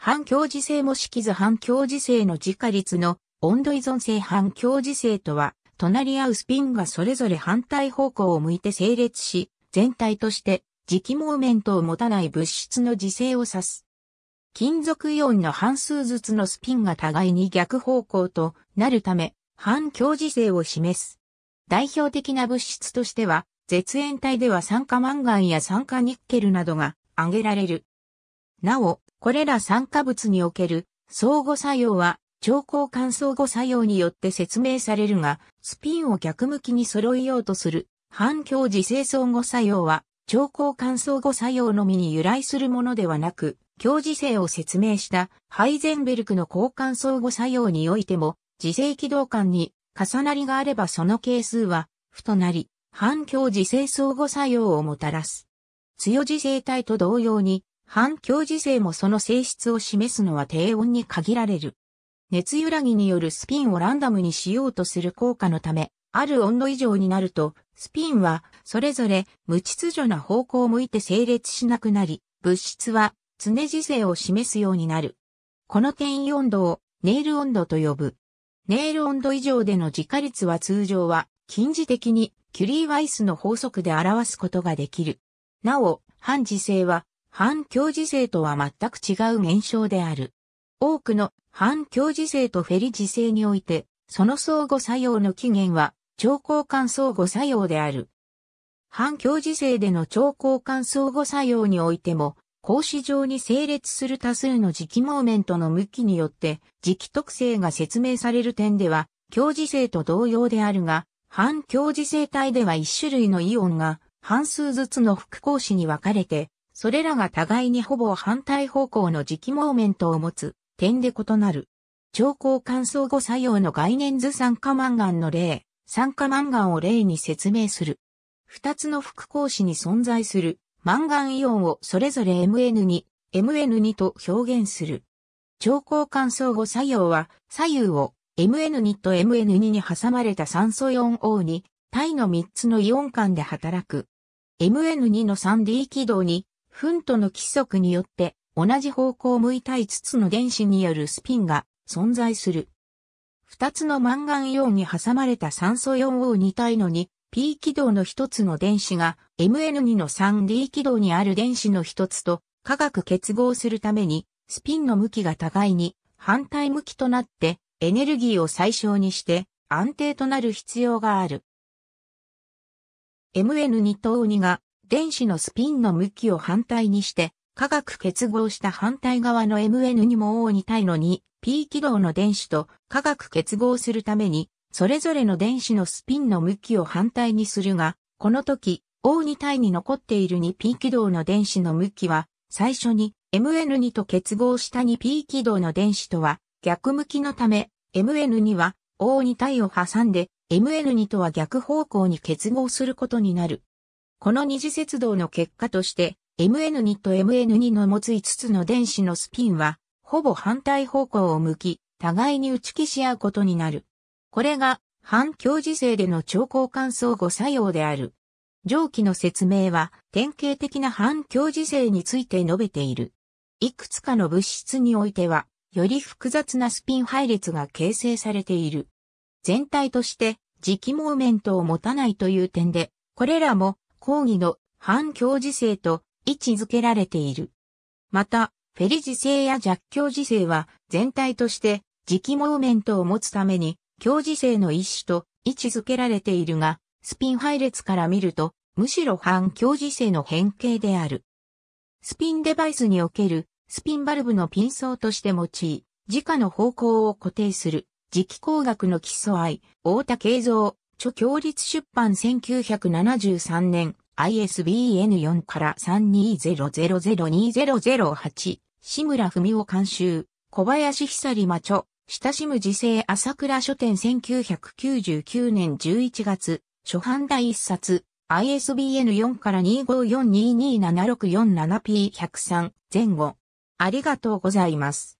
反強磁性も式図反強磁性の自家率の温度依存性反強磁性とは、隣り合うスピンがそれぞれ反対方向を向いて整列し、全体として磁気モーメントを持たない物質の磁性を指す。金属イオンの半数ずつのスピンが互いに逆方向となるため、反強磁性を示す。代表的な物質としては、絶縁体では酸化マンガンや酸化ニッケルなどが挙げられる。なお、これら酸化物における相互作用は超交換相互作用によって説明されるが、スピンを逆向きに揃えようとする反響自生相互作用は超交換相互作用のみに由来するものではなく、強磁性を説明したハイゼンベルクの交換相互作用においても、磁性軌道間に重なりがあればその係数は、負となり、反響磁性相互作用をもたらす。強磁性体と同様に、反共時性もその性質を示すのは低温に限られる。熱揺らぎによるスピンをランダムにしようとする効果のため、ある温度以上になると、スピンはそれぞれ無秩序な方向を向いて整列しなくなり、物質は常時性を示すようになる。この転移温度をネイル温度と呼ぶ。ネイル温度以上での自家率は通常は近似的にキュリー・ワイスの法則で表すことができる。なお、反時性は反共授性とは全く違う現象である。多くの反共授性とフェリ時性において、その相互作用の起源は、超交換相互作用である。反共授性での超交換相互作用においても、格子状に整列する多数の磁気モーメントの向きによって磁気特性が説明される点では、教授性と同様であるが、反教授性体では一種類のイオンが半数ずつの副格子に分かれてそれらが互いにほぼ反対方向の磁気モーメントを持つ点で異なる。超高乾燥後作用の概念図酸化マンガンの例、酸化マンガンを例に説明する。二つの副格子に存在するマンガンイオンをそれぞれ MN2、MN2 と表現する。超高乾燥後作用は左右を MN2 と MN2 に挟まれた酸素イオン O に体の3つのイオン間で働く。MN2 の 3D 軌道にフントの規則によって同じ方向を向いた5つの電子によるスピンが存在する。2つのマンガンイオンに挟まれた酸素 4O2 体のに、p 軌道の1つの電子が MN2 の 3D 軌道にある電子の1つと化学結合するためにスピンの向きが互いに反対向きとなってエネルギーを最小にして安定となる必要がある。MN2 と O2 が電子のスピンの向きを反対にして、化学結合した反対側の MN にも O2 対の 2P 軌道の電子と化学結合するために、それぞれの電子のスピンの向きを反対にするが、この時、O2 対に残っている 2P 軌道の電子の向きは、最初に MN2 と結合した 2P 軌道の電子とは逆向きのため、MN2 は O2 対を挟んで、MN2 とは逆方向に結合することになる。この二次節動の結果として、MN2 と MN2 の持つ5つの電子のスピンは、ほぼ反対方向を向き、互いに打ち消し合うことになる。これが、反強磁性での超高感相互作用である。上記の説明は、典型的な反強磁性について述べている。いくつかの物質においては、より複雑なスピン配列が形成されている。全体として、磁気モーメントを持たないという点で、これらも抗議の反共時制と位置づけられている。また、フェリ時制や弱共時制は全体として磁気モーメントを持つために共時制の一種と位置づけられているが、スピン配列から見ると、むしろ反共時制の変形である。スピンデバイスにおけるスピンバルブのピン層として用い、磁化の方向を固定する、磁気工学の基礎愛、大田慶造、著協立出版1973年 ISBN4 から3 2 0 0 0 2 0 0 8志村文夫監修小林久里魔著親しむ時世朝倉書店1999年11月初版第一冊 ISBN4 から2 5 4 2 2 7 6 4 7 p 1 0 3前後ありがとうございます。